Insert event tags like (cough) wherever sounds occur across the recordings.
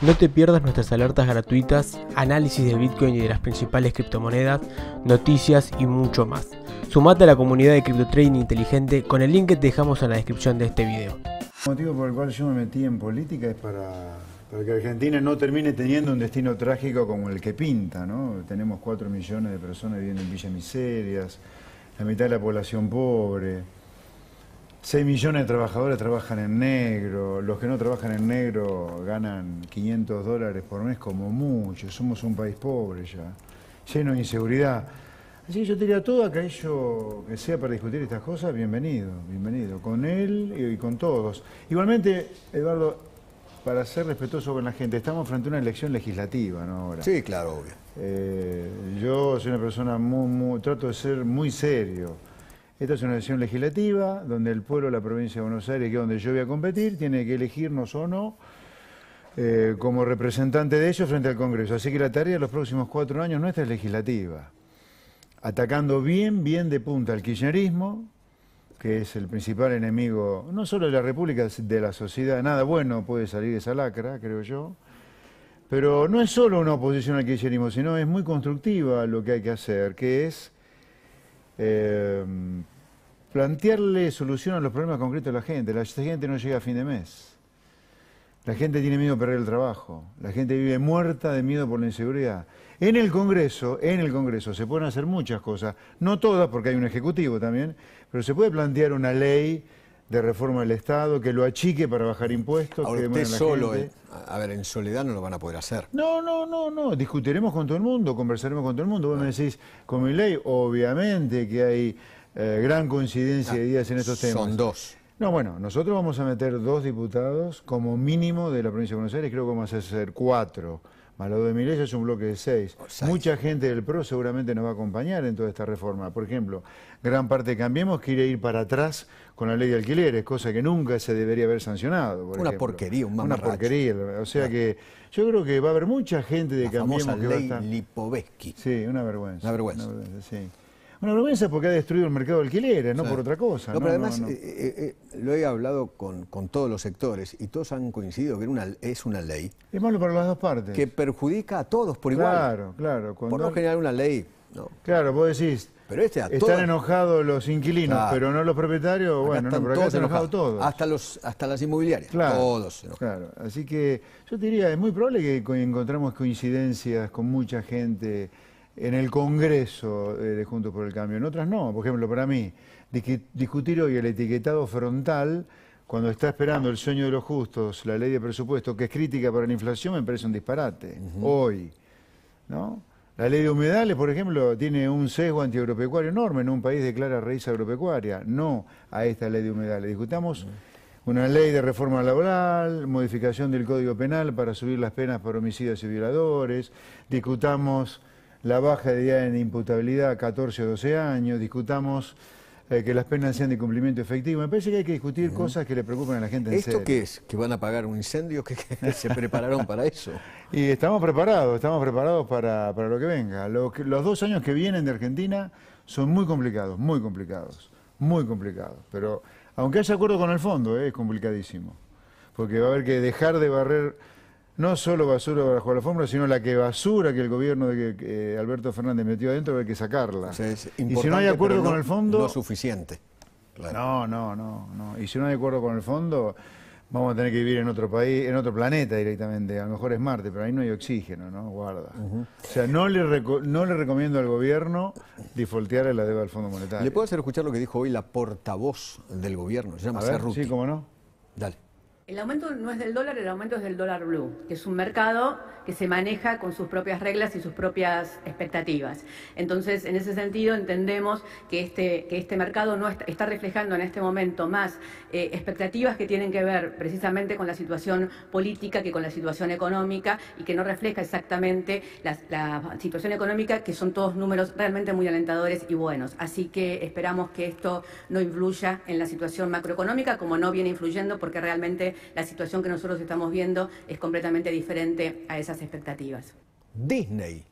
No te pierdas nuestras alertas gratuitas, análisis de Bitcoin y de las principales criptomonedas, noticias y mucho más. Sumate a la comunidad de CryptoTrading Inteligente con el link que te dejamos en la descripción de este video. El motivo por el cual yo me metí en política es para, que Argentina no termine teniendo un destino trágico como el que pinta. Tenemos 4 millones de personas viviendo en villas miserias, la mitad de la población pobre 6 millones de trabajadores trabajan en negro, los que no trabajan en negro ganan 500 dólares por mes como mucho, somos un país pobre ya, lleno de inseguridad. Así que yo diría todo aquello que sea para discutir estas cosas, bienvenido, bienvenido, con él y, con todos. Igualmente, Eduardo, para ser respetuoso con la gente, estamos frente a una elección legislativa, ¿no? Sí, claro, obvio. Eh, yo soy una persona muy, muy, trato de ser muy serio. Esta es una elección legislativa donde el pueblo de la provincia de Buenos Aires, que es donde yo voy a competir, tiene que elegirnos o no eh, como representante de ellos frente al Congreso. Así que la tarea de los próximos cuatro años nuestra es legislativa, atacando bien, bien de punta al kirchnerismo, que es el principal enemigo, no solo de la República, de la sociedad. Nada bueno puede salir de esa lacra, creo yo. Pero no es solo una oposición al kirchnerismo, sino es muy constructiva lo que hay que hacer, que es Em, plantearle solución a los problemas concretos de la gente. La gente no llega a fin de mes. La gente tiene miedo a perder el trabajo. La gente vive muerta de miedo por la inseguridad. En el Congreso, en el Congreso se pueden hacer muchas cosas, no todas porque hay un ejecutivo también, pero se puede plantear una ley de reforma del Estado, que lo achique para bajar impuestos. solo, eh, a ver, en soledad no lo van a poder hacer. No, no, no, no, discutiremos con todo el mundo, conversaremos con todo el mundo. Vos me ah. decís, con mi ley, obviamente que hay eh, gran coincidencia de ah, ideas en estos temas. Son dos. No, bueno, nosotros vamos a meter dos diputados como mínimo de la provincia de Buenos Aires, creo que vamos a hacer cuatro más de Mireya es un bloque de seis. Oh, mucha gente del PRO seguramente nos va a acompañar en toda esta reforma. Por ejemplo, gran parte de Cambiemos quiere ir para atrás con la ley de alquileres, cosa que nunca se debería haber sancionado. una porquería, un mamarracho. Una porquería. O sea que yo creo que va a haber mucha gente de Cambiemos que va a estar... Sí, una vergüenza. Una vergüenza. Una vergüenza sí. Una vergüenza porque ha destruido el mercado de alquileres, no por otra cosa. No, pero además eh, eh, eh, lo he hablado con, todos los sectores y todos han coincidido que es una ley. Es malo para las dos partes. Que perjudica a todos por igual. Claro, claro. Por no generar una ley. Claro, vos decís. Pero este están enojados los inquilinos, pero no los propietarios. bueno, no, pero acá están enojados todos. Hasta, los, hasta las inmobiliarias. Claro, todos. Claro. Así que yo diría, es muy probable que encontremos coincidencias con mucha gente en el Congreso de Juntos por el Cambio, en otras no. Por ejemplo, para mí, discutir hoy el etiquetado frontal cuando está esperando el sueño de los justos, la ley de presupuesto, que es crítica para la inflación, me parece un disparate. Hoy, ¿no? La ley de humedales, por ejemplo, tiene un sesgo antiagropecuario enorme en un país de clara raíz agropecuaria. No a esta ley de humedales. Discutamos una ley de reforma laboral, modificación del Código Penal para subir las penas por homicidas y violadores. Discutamos la baja de edad en imputabilidad a 14 o 12 años, discutamos eh, que las penas sean de cumplimiento efectivo. Me parece que hay que discutir cosas que le preocupan a la gente. En ¿Esto qué es? ¿Que van a pagar un incendio? ¿Que, se prepararon para eso? (laughs) Y estamos preparados, estamos preparados para, lo que venga. los dos años que vienen de Argentina son muy complicados, muy complicados, muy complicados. Pero aunque haya acuerdo con el fondo, eh, es complicadísimo. Porque va a haber que dejar de barrer no solo basura bajo la alfombra, sino la que basura que el gobierno de Alberto Fernández metió adentro, hay que sacarla. y si no hay acuerdo con el fondo... No suficiente. No, no, no, no. Y si no hay acuerdo con el fondo, vamos a tener que vivir en otro país, en otro planeta directamente. A lo mejor es Marte, pero ahí no hay oxígeno, ¿no? Guarda. O sea, no le, no le recomiendo al gobierno difoltear la deuda del Fondo Monetario. ¿Le puedo hacer escuchar lo que dijo hoy la portavoz del gobierno? Se llama a ver, Sí, cómo no. Dale. El aumento no es del dólar, el aumento es del dólar blue, que es un mercado que se maneja con sus propias reglas y sus propias expectativas. Entonces, en ese sentido, entendemos que este, que este mercado no está, reflejando en este momento más eh, expectativas que tienen que ver precisamente con la situación política que con la situación económica y que no refleja exactamente la situación económica, que son todos números realmente muy alentadores y buenos. Así que esperamos que esto no influya en la situación macroeconómica, como no viene influyendo, porque realmente la situación que nosotros estamos viendo es completamente diferente a esas expectativas. Disney,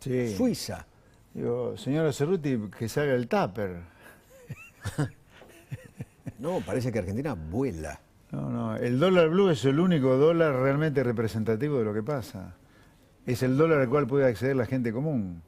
Suiza. Digo, señora Cerruti, que salga el tupper. (laughs) no, parece que Argentina vuela. No, no, el dólar blue es el único dólar realmente representativo de lo que pasa. Es el dólar al cual puede acceder la gente común.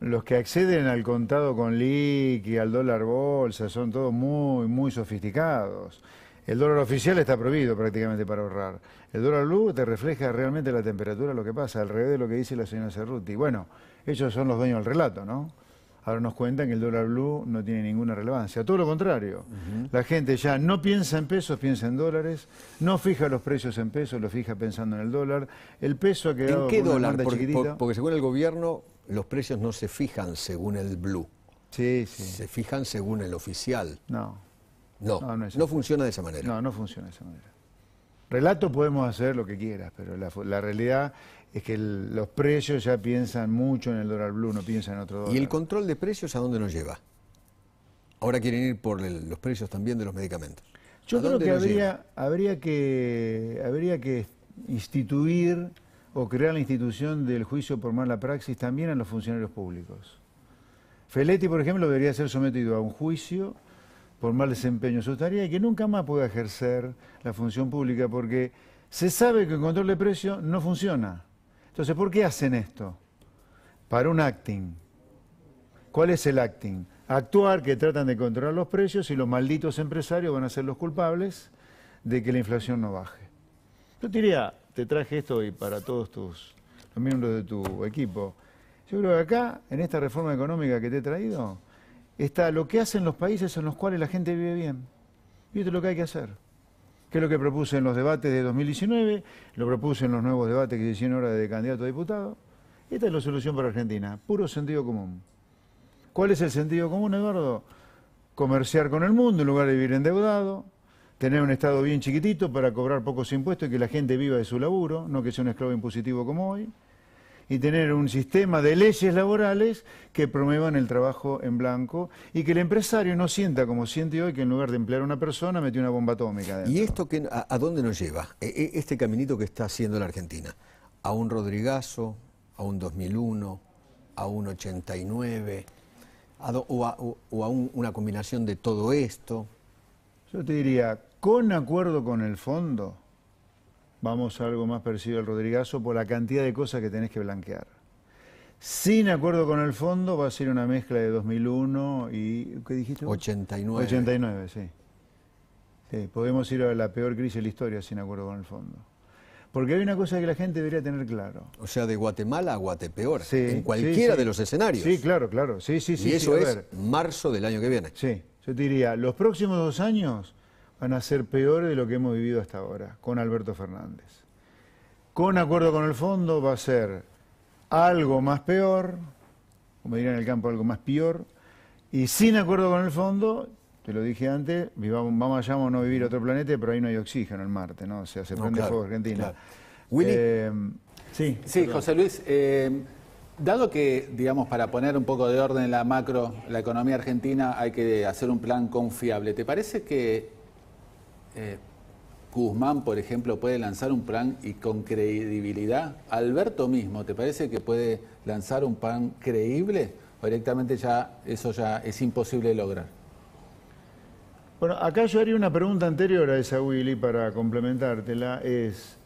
Los que acceden al contado con y al dólar bolsa, son todos muy, muy sofisticados. El dólar oficial está prohibido prácticamente para ahorrar. El dólar blue te refleja realmente la temperatura, lo que pasa, al revés de lo que dice la señora Cerruti. Bueno, ellos son los dueños del relato, ¿no? Ahora nos cuentan que el dólar blue no tiene ninguna relevancia. Todo lo contrario. La gente ya no piensa en pesos, piensa en dólares. No fija los precios en pesos, los fija pensando en el dólar. El peso ha quedado... ¿En qué dólar? Porque, porque según el gobierno, los precios no se fijan según el blue. Sí, sí. Se fijan según el oficial. No. No, no, funciona de esa manera. No, no funciona de esa manera. Relato podemos hacer lo que quieras, pero la, realidad es que los precios ya piensan mucho en el dólar blue, no piensan en otro dólar. ¿Y el control de precios a dónde nos lleva? Ahora quieren ir por los precios también de los medicamentos. Yo creo que habría, que habría que instituir o crear la institución del juicio por mala praxis también a los funcionarios públicos. Feletti, por ejemplo, debería ser sometido a un juicio por mal desempeño se su y que nunca más pueda ejercer la función pública porque se sabe que el control de precios no funciona. Entonces, ¿por qué hacen esto? Para un acting. ¿Cuál es el acting? Actuar que tratan de controlar los precios y los malditos empresarios van a ser los culpables de que la inflación no baje. Yo diría, te traje esto y para todos tus los miembros de tu equipo. Yo creo que acá, en esta reforma económica que te he traído, está lo que hacen los países en los cuales la gente vive bien. Y esto es lo que hay que hacer. Que es lo que propuse en los debates de 2019, lo propuse en los nuevos debates que se hicieron ahora de candidato a diputado. Esta es la solución para Argentina, puro sentido común. ¿Cuál es el sentido común, Eduardo? Comerciar con el mundo en lugar de vivir endeudado, tener un Estado bien chiquitito para cobrar pocos impuestos y que la gente viva de su laburo, no que sea un esclavo impositivo como hoy y tener un sistema de leyes laborales que promuevan el trabajo en blanco y que el empresario no sienta como siente hoy que en lugar de emplear a una persona metió una bomba atómica. Dentro. ¿Y esto a, dónde nos lleva? E, e, este caminito que está haciendo la Argentina. A un Rodrigazo, a un 2001, a un 89, o a, una combinación de todo esto. Yo te diría, con acuerdo con el fondo, vamos a algo más parecido al Rodrigazo por la cantidad de cosas que tenés que blanquear. Sin acuerdo con el fondo va a ser una mezcla de 2001 y... ¿Qué dijiste? 89. 89, sí. Podemos ir a la peor crisis de la historia sin acuerdo con el fondo. Porque hay una cosa que la gente debería tener claro. O sea, de Guatemala a Guatepeor, en cualquiera de los escenarios. Sí, claro, claro. Sí, sí, sí. Y eso es marzo del año que viene. Sí, yo te diría, los próximos dos años van a ser peores de lo que hemos vivido hasta ahora con Alberto Fernández. Con acuerdo con el fondo va a ser algo más peor, como diría en el campo, algo más peor, y sin acuerdo con el fondo, te lo dije antes, vamos allá, a no vivir otro planeta, pero ahí no hay oxígeno en Marte, ¿no? O sea, se prende fuego Argentina. Eh, sí, sí José Luis, eh, dado que, digamos, para poner un poco de orden en la macro, la economía argentina, hay que hacer un plan confiable, ¿te parece que eh, Guzmán, por ejemplo, puede lanzar un plan y con credibilidad. Alberto mismo, ¿te parece que puede lanzar un plan creíble? ¿O directamente ya eso ya es imposible lograr? Bueno, acá yo haría una pregunta anterior a esa, Willy, para complementártela. Es,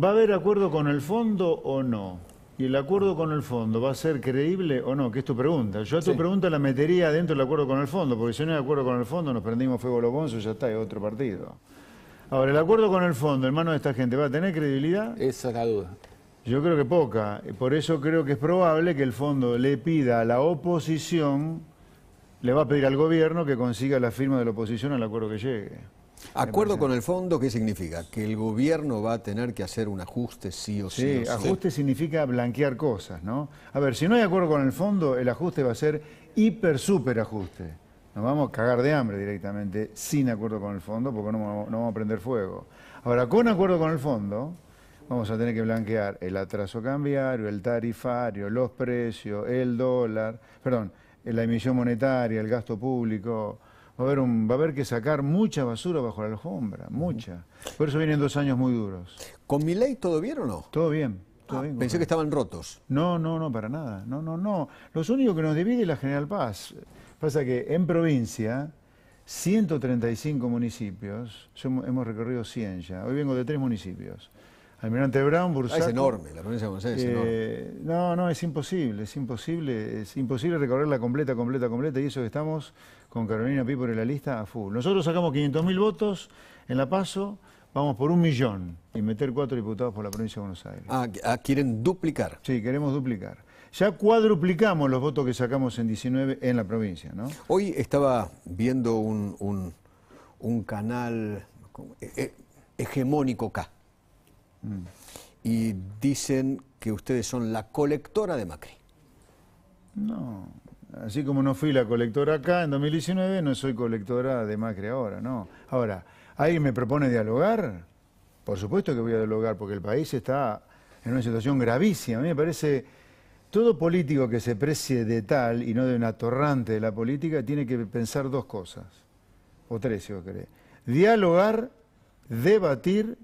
¿va a haber acuerdo con el fondo o no? ¿Y el acuerdo con el fondo va a ser creíble o no? Que es tu pregunta. Yo a tu pregunta la metería dentro del acuerdo con el fondo, porque si no hay acuerdo con el fondo nos prendimos fuego a los bonzos y ya está, es otro partido. Ahora, ¿el acuerdo con el fondo, hermano de esta gente, va a tener credibilidad? Esa es la duda. Yo creo que poca. Por eso creo que es probable que el fondo le pida a la oposición, le va a pedir al gobierno que consiga la firma de la oposición al acuerdo que llegue. Acuerdo con el fondo, ¿qué significa? Que el gobierno va a tener que hacer un ajuste sí o sí. Sí, ajuste significa blanquear cosas, ¿no? A ver, si no hay acuerdo con el fondo, el ajuste va a ser hiper, super ajuste. Nos vamos a cagar de hambre directamente sin acuerdo con el fondo porque no, no vamos a prender fuego. Ahora, con acuerdo con el fondo, vamos a tener que blanquear el atraso cambiario, el tarifario, los precios, el dólar, perdón, la emisión monetaria, el gasto público, va a haber, que sacar mucha basura bajo la alfombra, mucha. Por eso vienen dos años muy duros. ¿Con mi ley todo bien o no? Todo bien. Ah, pensé que estaban rotos. No, no, no, para nada. No, no, no. Los únicos que nos divide es la General Paz. Pasa que en provincia, 135 municipios, hemos recorrido 100 ya. Hoy vengo de tres municipios. Almirante Brown, Bursaco. Ah, es enorme, la provincia de Buenos Aires eh, No, no, es imposible, es imposible, es imposible recorrerla completa, completa, completa, y eso que estamos con Carolina Pipo en la lista a full. Nosotros sacamos 500.000 votos en La Paso, vamos por un millón y meter cuatro diputados por la provincia de Buenos Aires. Ah, ah quieren duplicar. Sí, queremos duplicar. Ya cuadruplicamos los votos que sacamos en 19 en la provincia, ¿no? Hoy estaba viendo un, un canal eh, eh, hegemónico acá. Mm. Y dicen que ustedes son la colectora de Macri. No, así como no fui la colectora acá en 2019, no soy colectora de Macri ahora, no. Ahora, ¿alguien me propone dialogar? Por supuesto que voy a dialogar, porque el país está en una situación gravísima. A mí me parece, todo político que se precie de tal y no de una atorrante de la política, tiene que pensar dos cosas, o tres si vos querés. Dialogar, debatir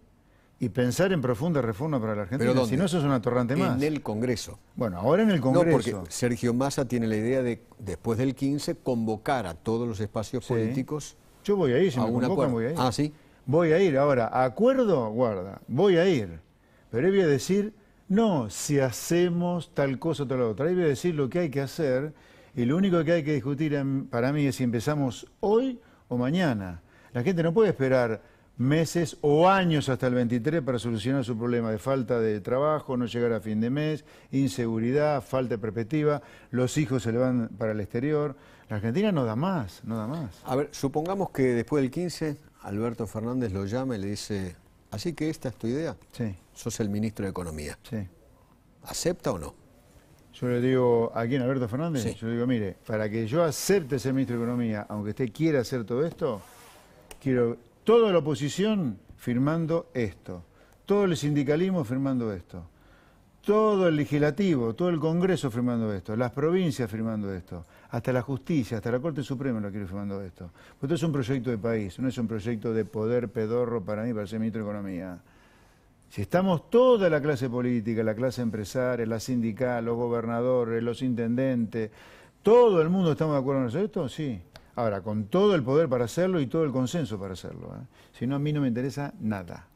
y pensar en profunda reforma para la Argentina. si no, eso es una torrente más. En el Congreso. Bueno, ahora en el Congreso. No, porque Sergio Massa tiene la idea de, después del 15, convocar a todos los espacios políticos. Yo voy a ir, si me convocan, voy a ir. Ah, sí. Voy a ir. Ahora, acuerdo, guarda, voy a ir. Pero ahí voy a decir, no, si hacemos tal cosa o tal otra. Ahí voy a decir lo que hay que hacer. Y lo único que hay que discutir para mí es si empezamos hoy o mañana. La gente no puede esperar meses o años hasta el 23 para solucionar su problema de falta de trabajo, no llegar a fin de mes, inseguridad, falta de perspectiva, los hijos se le van para el exterior. La Argentina no da más, no da más. A ver, supongamos que después del 15 Alberto Fernández lo llama y le dice, así que esta es tu idea, sí. sos el ministro de Economía. Sí. ¿Acepta o no? Yo le digo, ¿a quién? ¿Alberto Fernández? Yo le digo, mire, para que yo acepte ser ministro de Economía, aunque usted quiera hacer todo esto, quiero Toda la oposición firmando esto. Todo el sindicalismo firmando esto. Todo el legislativo, todo el Congreso firmando esto. Las provincias firmando esto. Hasta la justicia, hasta la Corte Suprema lo quiere firmando esto. esto es un proyecto de país, no es un proyecto de poder pedorro para mí, para ser ministro de Economía. Si estamos toda la clase política, la clase empresaria, la sindical, los gobernadores, los intendentes, todo el mundo estamos de acuerdo en eso, esto, sí. Ahora, con todo el poder para hacerlo y todo el consenso para hacerlo. ¿eh? Si no, a mí no me interesa nada.